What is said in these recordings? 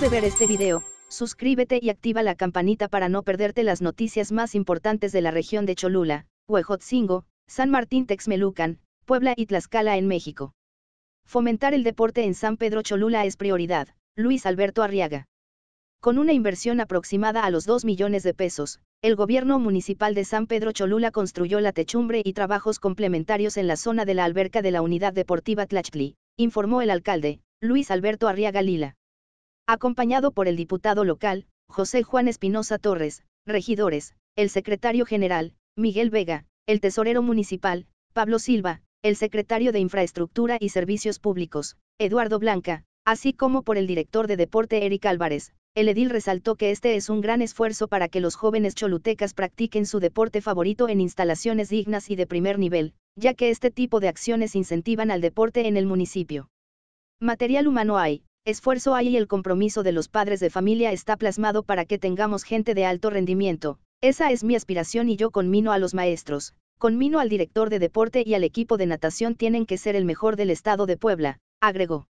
de ver este video, suscríbete y activa la campanita para no perderte las noticias más importantes de la región de Cholula, Huejotzingo, San Martín Texmelucan, Puebla y Tlaxcala en México. Fomentar el deporte en San Pedro Cholula es prioridad, Luis Alberto Arriaga. Con una inversión aproximada a los 2 millones de pesos, el gobierno municipal de San Pedro Cholula construyó la techumbre y trabajos complementarios en la zona de la alberca de la unidad deportiva Tlachtli, informó el alcalde, Luis Alberto Arriaga Lila acompañado por el diputado local, José Juan Espinosa Torres, regidores, el secretario general, Miguel Vega, el tesorero municipal, Pablo Silva, el secretario de Infraestructura y Servicios Públicos, Eduardo Blanca, así como por el director de deporte Eric Álvarez. El edil resaltó que este es un gran esfuerzo para que los jóvenes cholutecas practiquen su deporte favorito en instalaciones dignas y de primer nivel, ya que este tipo de acciones incentivan al deporte en el municipio. Material humano hay, esfuerzo hay y el compromiso de los padres de familia está plasmado para que tengamos gente de alto rendimiento. Esa es mi aspiración y yo conmino a los maestros, conmino al director de deporte y al equipo de natación tienen que ser el mejor del estado de Puebla, agregó.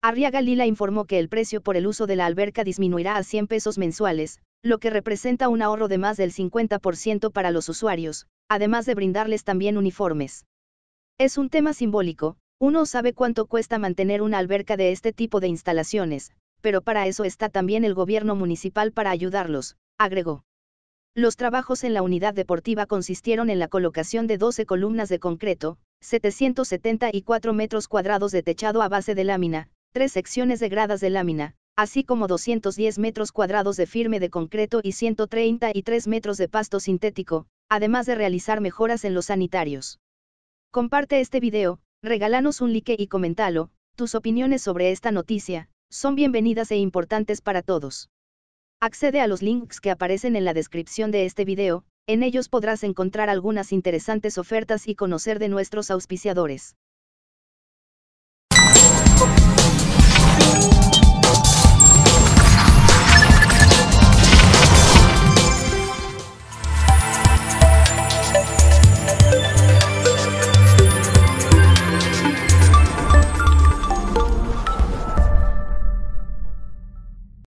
Arriaga Lila informó que el precio por el uso de la alberca disminuirá a 100 pesos mensuales, lo que representa un ahorro de más del 50% para los usuarios, además de brindarles también uniformes. Es un tema simbólico, uno sabe cuánto cuesta mantener una alberca de este tipo de instalaciones, pero para eso está también el gobierno municipal para ayudarlos, agregó. Los trabajos en la unidad deportiva consistieron en la colocación de 12 columnas de concreto, 774 metros cuadrados de techado a base de lámina, tres secciones de gradas de lámina, así como 210 metros cuadrados de firme de concreto y 133 metros de pasto sintético, además de realizar mejoras en los sanitarios. Comparte este video, Regalanos un like y comentalo, tus opiniones sobre esta noticia, son bienvenidas e importantes para todos. Accede a los links que aparecen en la descripción de este video, en ellos podrás encontrar algunas interesantes ofertas y conocer de nuestros auspiciadores.